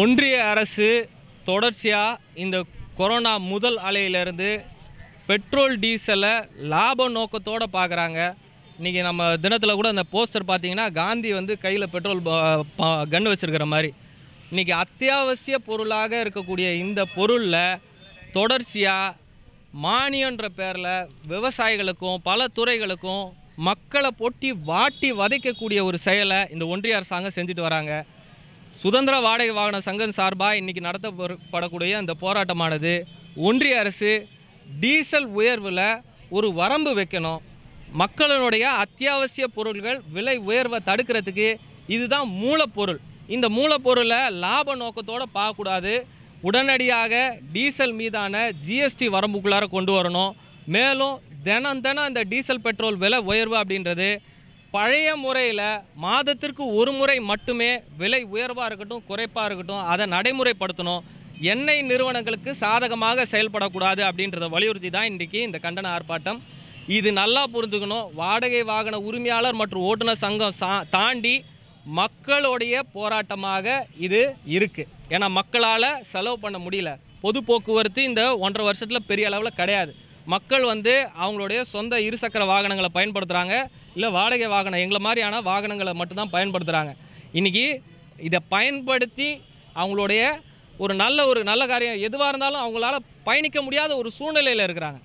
ஒன்றிய அரசு தொடர்ச்சியாக இந்த கொரோனா முதல் அலையிலேருந்து பெட்ரோல் டீசலை லாப நோக்கத்தோடு பார்க்குறாங்க இன்றைக்கி நம்ம தினத்தில் கூட அந்த போஸ்டர் பார்த்தீங்கன்னா காந்தி வந்து கையில் பெட்ரோல் கன்று வச்சுருக்கிற மாதிரி இன்றைக்கி அத்தியாவசிய பொருளாக இருக்கக்கூடிய இந்த பொருளில் தொடர்ச்சியாக மானியன்ற பேரில் விவசாயிகளுக்கும் பல துறைகளுக்கும் மக்களை பொட்டி வாட்டி வதைக்கக்கூடிய ஒரு செயலை இந்த ஒன்றிய அரசாங்கம் செஞ்சுட்டு வராங்க சுதந்திர வாடகை வாகன சங்கம் சார்பாக இன்றைக்கி நடத்தப்படக்கூடிய இந்த போராட்டமானது ஒன்றிய அரசு டீசல் உயர்வில் ஒரு வரம்பு வைக்கணும் மக்களினுடைய அத்தியாவசிய பொருள்கள் விலை உயர்வை தடுக்கிறதுக்கு இதுதான் மூலப்பொருள் இந்த மூலப்பொருளை லாப நோக்கத்தோடு பார்க்கக்கூடாது உடனடியாக டீசல் மீதான ஜிஎஸ்டி வரம்புக்குள்ளார கொண்டு வரணும் மேலும் தினம் தினம் இந்த டீசல் பெட்ரோல் விலை உயர்வு அப்படின்றது பழைய முறையில் மாதத்திற்கு ஒரு முறை மட்டுமே விலை உயர்வாக இருக்கட்டும் குறைப்பாக இருக்கட்டும் அதை நடைமுறைப்படுத்தணும் எண்ணெய் நிறுவனங்களுக்கு சாதகமாக செயல்படக்கூடாது அப்படின்றத வலியுறுத்தி தான் இன்றைக்கி இந்த கண்டன ஆர்ப்பாட்டம் இது நல்லா புரிஞ்சுக்கணும் வாடகை வாகன உரிமையாளர் மற்றும் ஓட்டுநர் சங்கம் தாண்டி மக்களுடைய போராட்டமாக இது இருக்குது ஏன்னா மக்களால் செலவு பண்ண முடியல பொது போக்குவரத்து இந்த ஒன்றரை வருஷத்தில் பெரிய அளவில் கிடையாது மக்கள் வந்து அவங்களுடைய சொந்த இருசக்கர வாகனங்களை பயன்படுத்துகிறாங்க இல்லை வாடகை வாகனம் எங்களை மாதிரியான வாகனங்களை மட்டும்தான் பயன்படுத்துகிறாங்க இன்றைக்கி இதை பயன்படுத்தி அவங்களுடைய ஒரு நல்ல ஒரு நல்ல காரியம் எதுவாக இருந்தாலும் அவங்களால பயணிக்க முடியாத ஒரு சூழ்நிலையில் இருக்கிறாங்க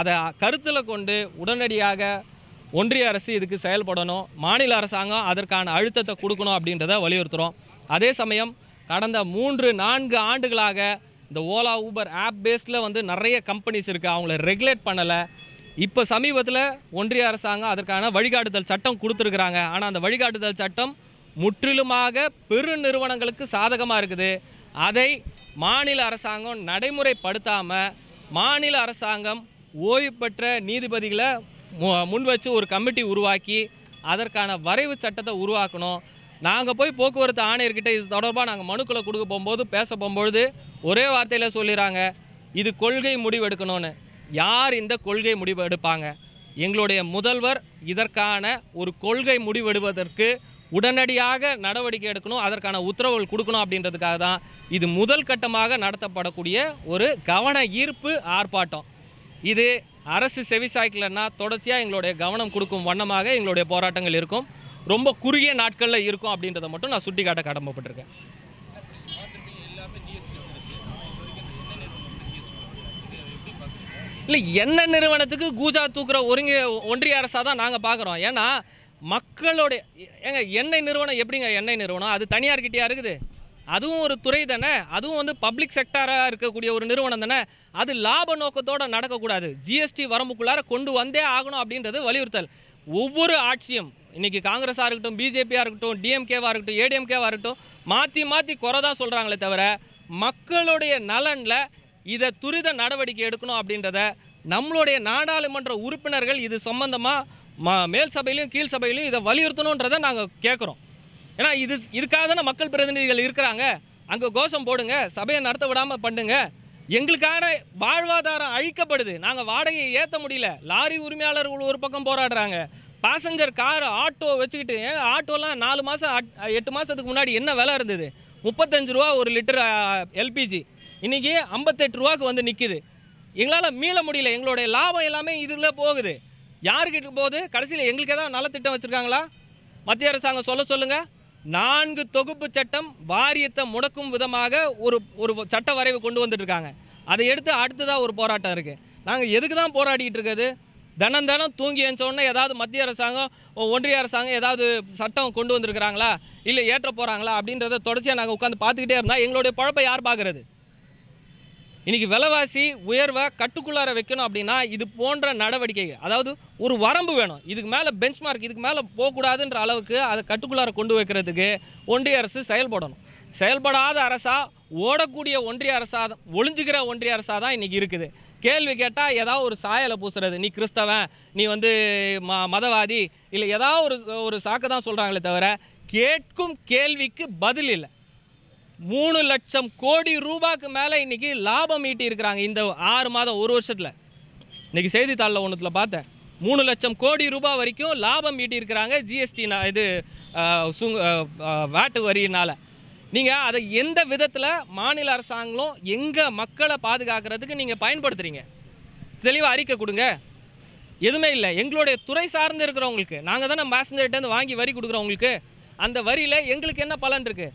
அதை கருத்தில் கொண்டு உடனடியாக ஒன்றிய அரசு இதுக்கு செயல்படணும் மாநில அரசாங்கம் அதற்கான அழுத்தத்தை கொடுக்கணும் அப்படின்றத வலியுறுத்துகிறோம் அதே சமயம் கடந்த மூன்று நான்கு ஆண்டுகளாக இந்த ஓலா ஊபர் ஆப் பேஸில் வந்து நிறைய கம்பெனிஸ் இருக்குது அவங்கள ரெகுலேட் பண்ணலை இப்போ சமீபத்தில் ஒன்றிய அரசாங்கம் அதற்கான வழிகாட்டுதல் சட்டம் கொடுத்துருக்குறாங்க ஆனால் அந்த வழிகாட்டுதல் சட்டம் முற்றிலுமாக பெரு நிறுவனங்களுக்கு சாதகமாக இருக்குது அதை மாநில அரசாங்கம் நடைமுறைப்படுத்தாமல் மாநில அரசாங்கம் ஓய்வு பெற்ற நீதிபதிகளை முன் வச்சு ஒரு கமிட்டி உருவாக்கி அதற்கான வரைவு சட்டத்தை உருவாக்கணும் நாங்கள் போய் போக்குவரத்து ஆணையர்கிட்ட இது தொடர்பாக நாங்கள் மனுக்களை கொடுக்க போகும்போது பேச போகும்பொழுது ஒரே வார்த்தையில் சொல்லிடுறாங்க இது கொள்கை முடிவெடுக்கணும்னு யார் இந்த கொள்கை முடிவு எடுப்பாங்க எங்களுடைய முதல்வர் இதற்கான ஒரு கொள்கை முடிவெடுவதற்கு உடனடியாக நடவடிக்கை எடுக்கணும் அதற்கான உத்தரவுகள் கொடுக்கணும் அப்படின்றதுக்காக தான் இது முதல் கட்டமாக நடத்தப்படக்கூடிய ஒரு கவன ஈர்ப்பு ஆர்ப்பாட்டம் இது அரசு செவிசாய்க்கலன்னா தொடர்ச்சியாக எங்களுடைய கவனம் கொடுக்கும் வண்ணமாக எங்களுடைய போராட்டங்கள் இருக்கும் ரொம்ப குறுகிய நாட்களில் இருக்கும் அப்படின்றத மட்டும் நான் சுட்டிக்காட்ட கடமைப்பட்டிருக்கேன் இல்லை என்ன நிறுவனத்துக்கு கூஜா தூக்குற ஒருங்க ஒன்றிய அரசாக தான் நாங்கள் பார்க்குறோம் ஏன்னா மக்களுடைய ஏங்க எண்ணெய் நிறுவனம் எப்படிங்க எண்ணெய் நிறுவனம் அது தனியார் தனியார்கிட்டயா இருக்குது அதுவும் ஒரு துறை தானே அதுவும் வந்து பப்ளிக் செக்டாராக இருக்கக்கூடிய ஒரு நிறுவனம் தானே அது லாப நோக்கத்தோடு நடக்கக்கூடாது ஜிஎஸ்டி வரம்புக்குள்ளார கொண்டு வந்தே ஆகணும் அப்படின்றது வலியுறுத்தல் ஒவ்வொரு ஆட்சியும் இன்றைக்கி காங்கிரஸாக இருக்கட்டும் பிஜேபியாக இருக்கட்டும் டிஎம்கேவாக இருக்கட்டும் ஏடிஎம்கேவாக இருக்கட்டும் மாற்றி மாற்றி குறை தான் சொல்கிறாங்களே தவிர மக்களுடைய நலனில் இதை துரித நடவடிக்கை எடுக்கணும் அப்படின்றத நம்மளுடைய நாடாளுமன்ற உறுப்பினர்கள் இது சம்பந்தமாக ம மேல் சபையிலையும் கீழ் சபையிலையும் இதை வலியுறுத்தணுன்றதை நாங்கள் கேட்குறோம் ஏன்னா இது இதுக்காக தானே மக்கள் பிரதிநிதிகள் இருக்கிறாங்க அங்கே கோஷம் போடுங்க சபையை நடத்த விடாமல் பண்ணுங்க எங்களுக்கான வாழ்வாதாரம் அழிக்கப்படுது நாங்கள் வாடகையை ஏற்ற முடியல லாரி உரிமையாளர்கள் ஒரு பக்கம் போராடுறாங்க பாசஞ்சர் கார் ஆட்டோ வச்சுக்கிட்டு ஆட்டோலாம் நாலு மாதம் எட்டு மாதத்துக்கு முன்னாடி என்ன விலை இருந்தது முப்பத்தஞ்சு ரூபா ஒரு லிட்டர் எல்பிஜி இன்றைக்கி ஐம்பத்தெட்டு ரூபாக்கு வந்து நிற்கிது எங்களால் மீள முடியல எங்களுடைய லாபம் எல்லாமே இதில் போகுது யாருக்கிட்ட போகுது கடைசியில் எங்களுக்கு ஏதாவது நலத்திட்டம் வச்சுருக்காங்களா மத்திய அரசாங்கம் சொல்ல சொல்லுங்கள் நான்கு தொகுப்பு சட்டம் வாரியத்தை முடக்கும் விதமாக ஒரு ஒரு சட்ட வரைவு கொண்டு வந்துட்டுருக்காங்க அதை எடுத்து அடுத்ததாக ஒரு போராட்டம் இருக்குது நாங்கள் எதுக்கு தான் போராடிக்கிட்டு இருக்குது தினம் தினம் தூங்கி எழுந்தோடனே ஏதாவது மத்திய அரசாங்கம் ஒன்றிய அரசாங்கம் ஏதாவது சட்டம் கொண்டு வந்திருக்கிறாங்களா இல்லை ஏற்ற போகிறாங்களா அப்படின்றத தொடர்ச்சியாக நாங்கள் உட்காந்து பார்த்துக்கிட்டே இருந்தால் எங்களுடைய பழப்பை யார் பார்க்குறது இன்றைக்கி விலைவாசி உயர்வை கட்டுக்குள்ளார வைக்கணும் அப்படின்னா இது போன்ற நடவடிக்கைகள் அதாவது ஒரு வரம்பு வேணும் இதுக்கு மேலே பெஞ்ச் மார்க் இதுக்கு மேலே போகக்கூடாதுன்ற அளவுக்கு அதை கட்டுக்குள்ளார கொண்டு வைக்கிறதுக்கு ஒன்றிய அரசு செயல்படணும் செயல்படாத அரசாக ஓடக்கூடிய ஒன்றிய அரசாக ஒளிஞ்சுக்கிற ஒன்றிய அரசாக தான் இன்றைக்கி இருக்குது கேள்வி கேட்டால் ஏதாவது ஒரு சாயலை பூசுறது நீ கிறிஸ்தவன் நீ வந்து ம மதவாதி இல்லை ஏதாவது ஒரு ஒரு சாக்கு தான் சொல்கிறாங்களே தவிர கேட்கும் கேள்விக்கு பதில் இல்லை மூணு லட்சம் கோடி ரூபாய்க்கு மேலே இன்றைக்கி லாபம் ஈட்டி இருக்கிறாங்க இந்த ஆறு மாதம் ஒரு வருஷத்தில் இன்றைக்கி செய்தித்தாளில் ஒன்றுத்தில் பார்த்தேன் மூணு லட்சம் கோடி ரூபாய் வரைக்கும் லாபம் ஈட்டி இருக்கிறாங்க ஜிஎஸ்டி இது சுங் வேட்டு வரியினால் நீங்கள் அதை எந்த விதத்தில் மாநில அரசாங்கங்களும் எங்கள் மக்களை பாதுகாக்கிறதுக்கு நீங்கள் பயன்படுத்துகிறீங்க தெளிவாக அறிக்கை கொடுங்க எதுவுமே இல்லை எங்களுடைய துறை சார்ந்து இருக்கிறவங்களுக்கு நாங்கள் தானே மேசஞ்சர்கிட்டேருந்து வாங்கி வரி கொடுக்குறவங்களுக்கு அந்த வரியில் எங்களுக்கு என்ன பலன் இருக்குது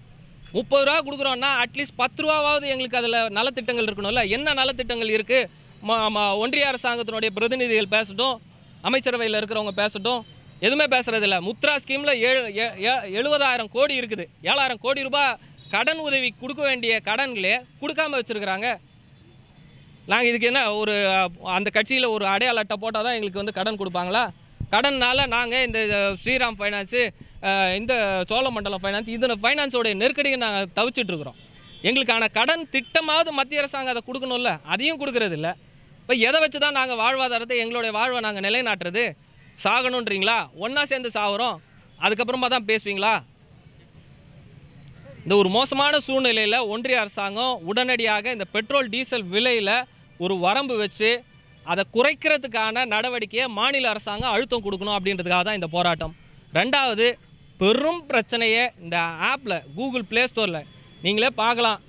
முப்பது ரூபா கொடுக்குறோன்னா அட்லீஸ்ட் பத்து ரூபாவது எங்களுக்கு அதில் நலத்திட்டங்கள் இருக்கணும்ல என்ன நலத்திட்டங்கள் இருக்குது ஒன்றிய அரசாங்கத்தினுடைய பிரதிநிதிகள் பேசட்டும் அமைச்சரவையில் இருக்கிறவங்க பேசட்டும் எதுவுமே பேசுகிறதில்ல முத்ரா ஸ்கீமில் ஏழு எழுபதாயிரம் கோடி இருக்குது ஏழாயிரம் கோடி ரூபாய் கடன் உதவி கொடுக்க வேண்டிய கடன்களே கொடுக்காமல் வச்சுருக்கிறாங்க நாங்கள் இதுக்கு என்ன ஒரு அந்த கட்சியில் ஒரு அடையாள அட்டை போட்டால் தான் எங்களுக்கு வந்து கடன் கொடுப்பாங்களா கடன்னால் நாங்கள் இந்த ஸ்ரீராம் ஃபைனான்ஸு இந்த சோழமண்டலம் ஃபைனான்ஸ் இதில் ஃபைனான்ஸோடைய நெருக்கடியை நாங்கள் தவிச்சிட்ருக்குறோம் எங்களுக்கான கடன் திட்டமாவது மத்திய அரசாங்கம் அதை கொடுக்கணும்ல அதையும் கொடுக்கறது இல்லை இப்போ எதை வச்சு தான் நாங்கள் வாழ்வாதாரத்தை எங்களுடைய வாழ்வை நாங்கள் நிலைநாட்டுறது சாகணுன்றீங்களா ஒன்றா சேர்ந்து சாகுறோம் அதுக்கப்புறமா தான் பேசுவீங்களா இந்த ஒரு மோசமான சூழ்நிலையில் ஒன்றிய அரசாங்கம் உடனடியாக இந்த பெட்ரோல் டீசல் விலையில் ஒரு வரம்பு வச்சு அதை குறைக்கிறதுக்கான நடவடிக்கையை மாநில அரசாங்கம் அழுத்தம் கொடுக்கணும் அப்படின்றதுக்காக தான் இந்த போராட்டம் ரெண்டாவது பெரும் பிரச்சனையை இந்த ஆப்பில் கூகுள் ப்ளே ஸ்டோரில் நீங்களே பார்க்கலாம்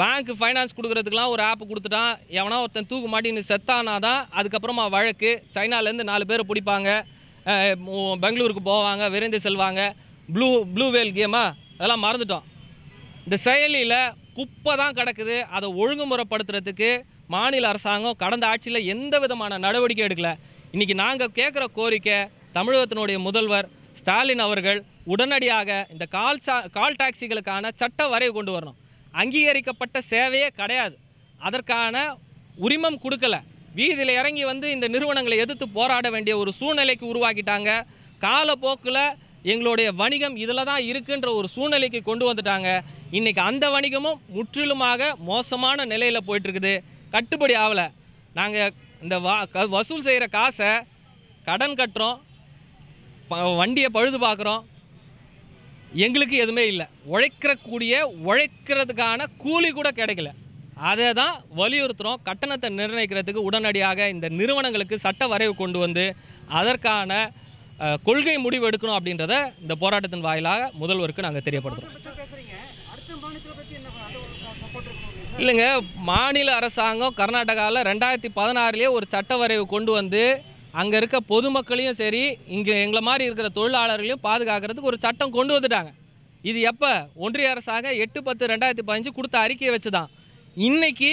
பேங்க்கு ஃபைனான்ஸ் கொடுக்குறதுக்கெலாம் ஒரு ஆப் கொடுத்துட்டான் எவனா ஒருத்தன் தூக்கு மாட்டின்னு செத்தானா தான் அதுக்கப்புறமா வழக்கு சைனாலேருந்து நாலு பேர் பிடிப்பாங்க பெங்களூருக்கு போவாங்க விரைந்து செல்வாங்க ப்ளூ ப்ளூ வேல் கேமா அதெல்லாம் மறந்துட்டோம் இந்த செயலியில் குப்பை தான் கிடக்குது அதை ஒழுங்குமுறைப்படுத்துறதுக்கு மாநில அரசாங்கம் கடந்த ஆட்சியில் எந்த விதமான நடவடிக்கை எடுக்கலை இன்றைக்கி நாங்கள் கேட்குற கோரிக்கை தமிழகத்தினுடைய முதல்வர் ஸ்டாலின் அவர்கள் உடனடியாக இந்த கால் சா கால் டாக்ஸிகளுக்கான சட்ட வரைவு கொண்டு வரணும் அங்கீகரிக்கப்பட்ட சேவையே கிடையாது அதற்கான உரிமம் கொடுக்கல வீதியில் இறங்கி வந்து இந்த நிறுவனங்களை எதிர்த்து போராட வேண்டிய ஒரு சூழ்நிலைக்கு உருவாக்கிட்டாங்க காலப்போக்கில் எங்களுடைய வணிகம் இதில் தான் இருக்குன்ற ஒரு சூழ்நிலைக்கு கொண்டு வந்துட்டாங்க இன்றைக்கி அந்த வணிகமும் முற்றிலுமாக மோசமான நிலையில் போயிட்டுருக்குது கட்டுப்படி ஆகலை நாங்கள் இந்த வா வசூல் செய்கிற காசை கடன் கட்டுறோம் வண்டியை பழுது பார்க்குறோம் எங்களுக்கு எதுவுமே இல்லை உழைக்கிறக்கூடிய உழைக்கிறதுக்கான கூலி கூட கிடைக்கல அதை தான் வலியுறுத்துகிறோம் கட்டணத்தை நிர்ணயிக்கிறதுக்கு உடனடியாக இந்த நிறுவனங்களுக்கு சட்ட வரைவு கொண்டு வந்து அதற்கான கொள்கை முடிவு எடுக்கணும் அப்படின்றத இந்த போராட்டத்தின் வாயிலாக முதல்வருக்கு நாங்கள் தெரியப்படுத்துகிறோம் இல்லைங்க மாநில அரசாங்கம் கர்நாடகாவில் ரெண்டாயிரத்தி பதினாறுலேயே ஒரு சட்ட வரைவு கொண்டு வந்து அங்கே இருக்க பொதுமக்களையும் சரி இங்கே எங்களை மாதிரி இருக்கிற தொழிலாளர்களையும் பாதுகாக்கிறதுக்கு ஒரு சட்டம் கொண்டு வந்துட்டாங்க இது எப்போ ஒன்றிய அரசாக எட்டு பத்து ரெண்டாயிரத்தி பதினஞ்சு கொடுத்த அறிக்கையை வச்சு தான் இன்றைக்கி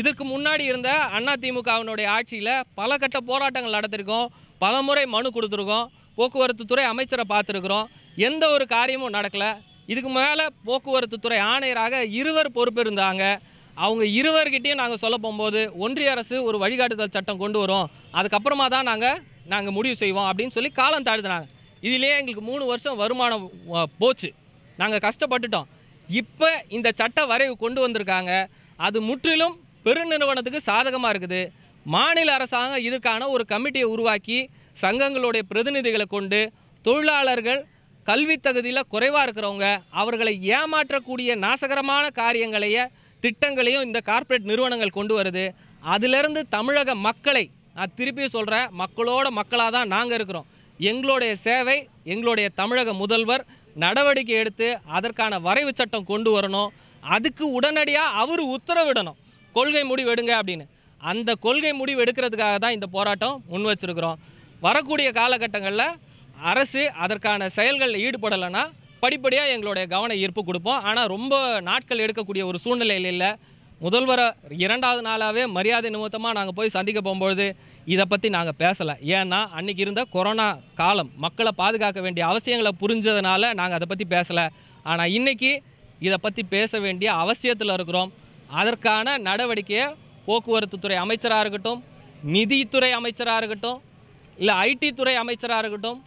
இதற்கு முன்னாடி இருந்த அதிமுகவினுடைய ஆட்சியில் பல கட்ட போராட்டங்கள் நடத்திருக்கோம் பல முறை மனு கொடுத்துருக்கோம் போக்குவரத்து துறை அமைச்சரை பார்த்துருக்குறோம் எந்த ஒரு காரியமும் நடக்கலை இதுக்கு மேலே போக்குவரத்து துறை ஆணையராக இருவர் பொறுப்பு இருந்தாங்க அவங்க இருவர்கிட்டையும் நாங்கள் சொல்ல போகும்போது ஒன்றிய அரசு ஒரு வழிகாட்டுதல் சட்டம் கொண்டு வரும் அதுக்கப்புறமா தான் நாங்கள் நாங்கள் முடிவு செய்வோம் அப்படின்னு சொல்லி காலம் தாழ்த்துனாங்க இதிலே எங்களுக்கு மூணு வருஷம் வருமானம் போச்சு நாங்கள் கஷ்டப்பட்டுட்டோம் இப்போ இந்த சட்ட வரைவு கொண்டு வந்திருக்காங்க அது முற்றிலும் பெருநிறுவனத்துக்கு சாதகமாக இருக்குது மாநில அரசாங்கம் இதற்கான ஒரு கமிட்டியை உருவாக்கி சங்கங்களுடைய பிரதிநிதிகளை கொண்டு தொழிலாளர்கள் கல்வி தகுதியில் குறைவாக இருக்கிறவங்க அவர்களை ஏமாற்றக்கூடிய நாசகரமான காரியங்களையே திட்டங்களையும் இந்த கார்ப்பரேட் நிறுவனங்கள் கொண்டு வருது அதிலிருந்து தமிழக மக்களை நான் திருப்பி சொல்கிறேன் மக்களோட மக்களாக தான் நாங்கள் இருக்கிறோம் எங்களுடைய சேவை எங்களுடைய தமிழக முதல்வர் நடவடிக்கை எடுத்து அதற்கான வரைவு சட்டம் கொண்டு வரணும் அதுக்கு உடனடியாக அவர் உத்தரவிடணும் கொள்கை முடிவு எடுங்க அப்படின்னு அந்த கொள்கை முடிவு எடுக்கிறதுக்காக தான் இந்த போராட்டம் முன் வச்சுருக்கிறோம் வரக்கூடிய காலகட்டங்களில் அரசு அதற்கான செயல்களில் ஈடுபடலைன்னா படிப்படியாக எங்களுடைய கவன ஈர்ப்பு கொடுப்போம் ஆனால் ரொம்ப நாட்கள் எடுக்கக்கூடிய ஒரு சூழ்நிலையில் இல்லை முதல்வரை இரண்டாவது நாளாகவே மரியாதை நிமித்தமாக நாங்கள் போய் சந்திக்க போகும்பொழுது இதை பற்றி நாங்கள் பேசலை ஏன்னா அன்றைக்கி இருந்த கொரோனா காலம் மக்களை பாதுகாக்க வேண்டிய அவசியங்களை புரிஞ்சதுனால நாங்கள் அதை பற்றி பேசலை ஆனால் இன்றைக்கி இதை பற்றி பேச வேண்டிய அவசியத்தில் இருக்கிறோம் அதற்கான நடவடிக்கையை போக்குவரத்து துறை அமைச்சராக இருக்கட்டும் நிதித்துறை அமைச்சராக இருக்கட்டும் இல்லை ஐடி துறை அமைச்சராக இருக்கட்டும்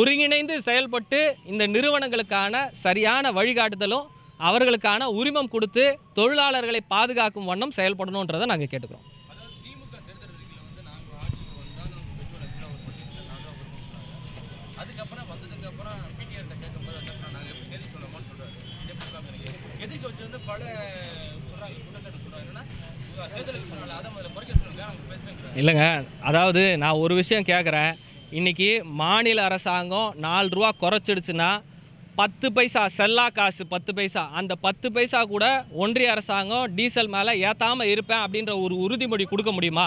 ஒருங்கிணைந்து செயல்பட்டு இந்த நிறுவனங்களுக்கான சரியான வழிகாட்டுதலும் அவர்களுக்கான உரிமம் கொடுத்து தொழிலாளர்களை பாதுகாக்கும் வண்ணம் செயல்படணுன்றதை நாங்கள் கேட்டுக்கிறோம் இல்லைங்க அதாவது நான் ஒரு விஷயம் கேட்குறேன் இன்றைக்கி மாநில அரசாங்கம் நாலு ரூபா குறைச்சிடுச்சுன்னா பத்து பைசா செல்லா காசு பத்து பைசா அந்த பத்து பைசா கூட ஒன்றிய அரசாங்கம் டீசல் மேலே ஏற்றாமல் இருப்பேன் அப்படின்ற ஒரு உறுதிமொழி கொடுக்க முடியுமா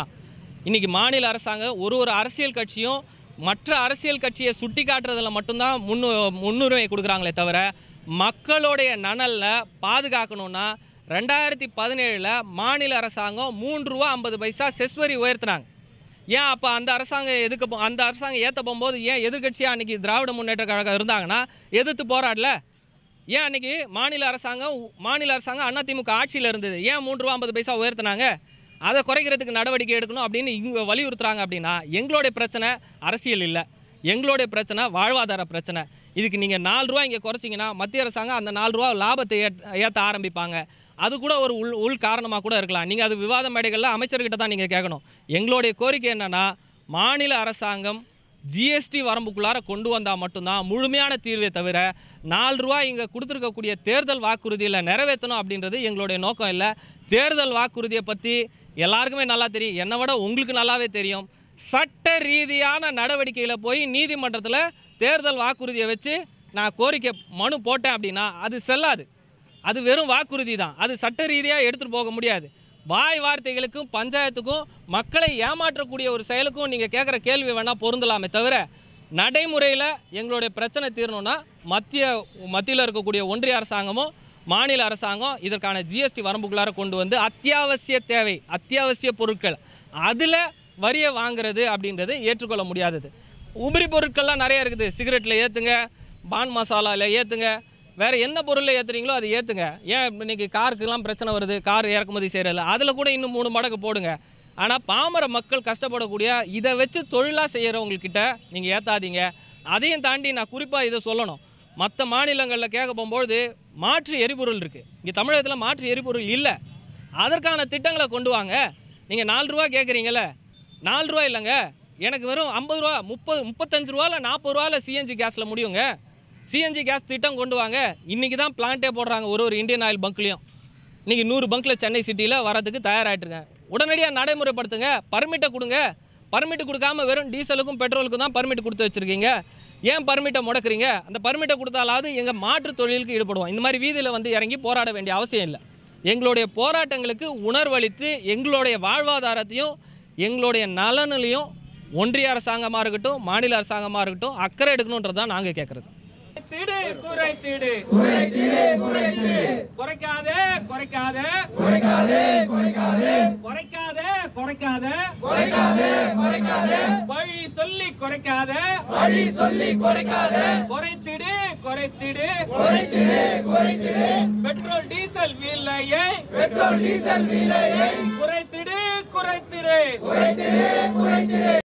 இன்றைக்கி மாநில அரசாங்கம் ஒரு ஒரு அரசியல் கட்சியும் மற்ற அரசியல் கட்சியை சுட்டி காட்டுறதுல மட்டும்தான் முன்னு முன்னுரிமை கொடுக்குறாங்களே தவிர மக்களுடைய நனலில் பாதுகாக்கணுன்னா ரெண்டாயிரத்தி பதினேழில் மாநில அரசாங்கம் மூன்று ரூபா ஐம்பது பைசா செஸ்வரி உயர்த்தினாங்க ஏன் அப்போ அந்த அரசாங்கம் எதுக்கு அந்த அரசாங்கம் ஏற்ற போகும்போது ஏன் எதிர்கட்சியாக அன்றைக்கி திராவிட முன்னேற்ற கழகம் இருந்தாங்கன்னா எதிர்த்து போராடல ஏன் அன்றைக்கி மாநில அரசாங்கம் மாநில அரசாங்கம் அதிமுக ஆட்சியில் இருந்தது ஏன் மூன்று ரூபா ஐம்பது பைசா உயர்த்தினாங்க அதை குறைக்கிறதுக்கு நடவடிக்கை எடுக்கணும் அப்படின்னு இவங்க வலியுறுத்துகிறாங்க அப்படின்னா எங்களுடைய பிரச்சனை அரசியல் இல்லை எங்களுடைய பிரச்சனை வாழ்வாதார பிரச்சனை இதுக்கு நீங்கள் நாலு ரூபா இங்கே குறைச்சிங்கன்னா மத்திய அரசாங்கம் அந்த நாலு ரூபா லாபத்தை ஏற்ற ஆரம்பிப்பாங்க அது கூட ஒரு உள் உள் காரணமாக கூட இருக்கலாம் நீங்கள் அது விவாத மேடைகளில் அமைச்சர்கிட்ட தான் நீங்கள் கேட்கணும் எங்களுடைய கோரிக்கை என்னென்னா மாநில அரசாங்கம் ஜிஎஸ்டி வரம்புக்குள்ளார கொண்டு வந்தால் மட்டும்தான் முழுமையான தீர்வை தவிர நாலு ரூபா இங்கே கொடுத்துருக்கக்கூடிய தேர்தல் வாக்குறுதியில் நிறைவேற்றணும் அப்படின்றது எங்களுடைய நோக்கம் இல்லை தேர்தல் வாக்குறுதியை பற்றி எல்லாருக்குமே நல்லா தெரியும் என்னை விட உங்களுக்கு நல்லாவே தெரியும் சட்ட ரீதியான நடவடிக்கையில் போய் நீதிமன்றத்தில் தேர்தல் வாக்குறுதியை வச்சு நான் கோரிக்கை மனு போட்டேன் அப்படின்னா அது செல்லாது அது வெறும் வாக்குறுதி தான் அது சட்ட ரீதியாக எடுத்துகிட்டு போக முடியாது வாய் வார்த்தைகளுக்கும் பஞ்சாயத்துக்கும் மக்களை ஏமாற்றக்கூடிய ஒரு செயலுக்கும் நீங்கள் கேட்குற கேள்வி வேணால் பொருந்தலாமே தவிர நடைமுறையில் எங்களுடைய பிரச்சனை தீரணும்னா மத்திய மத்தியில் இருக்கக்கூடிய ஒன்றிய அரசாங்கமும் மாநில அரசாங்கம் இதற்கான ஜிஎஸ்டி வரம்புக்குள்ளார கொண்டு வந்து அத்தியாவசிய தேவை அத்தியாவசிய பொருட்கள் அதில் வரியை வாங்குறது அப்படின்றது ஏற்றுக்கொள்ள முடியாதது உபரி பொருட்கள்லாம் நிறைய இருக்குது சிகரெட்டில் ஏற்றுங்க பான் மசாலாவில் ஏற்றுங்க வேறு எந்த பொருளில் ஏற்றுறீங்களோ அது ஏற்றுங்க ஏன் இன்றைக்கி காருக்கெல்லாம் பிரச்சனை வருது கார் இறக்குமதி செய்கிறது அதில் கூட இன்னும் மூணு மடங்கு போடுங்க ஆனால் பாமர மக்கள் கஷ்டப்படக்கூடிய இதை வச்சு தொழிலாக செய்கிறவங்கக்கிட்ட நீங்கள் ஏற்றாதீங்க அதையும் தாண்டி நான் குறிப்பாக இதை சொல்லணும் மற்ற மாநிலங்களில் கேட்க போகும்போது மாற்று எரிபொருள் இருக்குது இங்கே தமிழகத்தில் மாற்று எரிபொருள் இல்லை அதற்கான திட்டங்களை கொண்டு வாங்க நீங்கள் நாலு ரூபா கேட்குறீங்களே நாலு ரூபா இல்லைங்க எனக்கு வெறும் ஐம்பது ரூபா முப்பது முப்பத்தஞ்சு ரூபாவில் நாற்பது ரூபாவில் சிஎன்ஜி கேஸில் முடியுங்க சிஎன்ஜி கேஸ் திட்டம் கொண்டு வாங்க இன்றைக்கி தான் பிளான்ட்டே போடுறாங்க ஒரு ஒரு இந்தியன் ஆயில் பங்க்லேயும் இன்றைக்கி நூறு பங்க்கில் சென்னை சிட்டியில் வரதுக்கு தயாராகிட்டுருக்கேன் உடனடியாக நடைமுறைப்படுத்துங்க பர்மிட்டை கொடுங்க பர்மிட்டு கொடுக்காமல் வெறும் டீசலுக்கும் பெட்ரோலுக்கும் தான் பர்மிட் கொடுத்து வச்சுருக்கீங்க ஏன் பர்மிட்டை முடக்கிறீங்க அந்த பர்மிட்டை கொடுத்தாலாவது எங்கள் மாற்று தொழிலுக்கு ஈடுபடுவோம் இந்த மாதிரி வீதியில் வந்து இறங்கி போராட வேண்டிய அவசியம் இல்லை எங்களுடைய போராட்டங்களுக்கு உணர்வளித்து எங்களுடைய வாழ்வாதாரத்தையும் எங்களுடைய நலனிலையும் ஒன்றிய அரசாங்கமாக இருக்கட்டும் மாநில அரசாங்கமாக இருக்கட்டும் அக்கறை எடுக்கணுன்றது தான் நாங்கள் கேட்கறது வழி சொல்லி வழி சொல்லி குறைத்திடு குறைத்திடு பெட்ரோல் டீசல் வீலையை பெட்ரோல் டீசல் வீலையை குறைத்திடு குறைத்திடு குறைத்திடு குறைத்திடு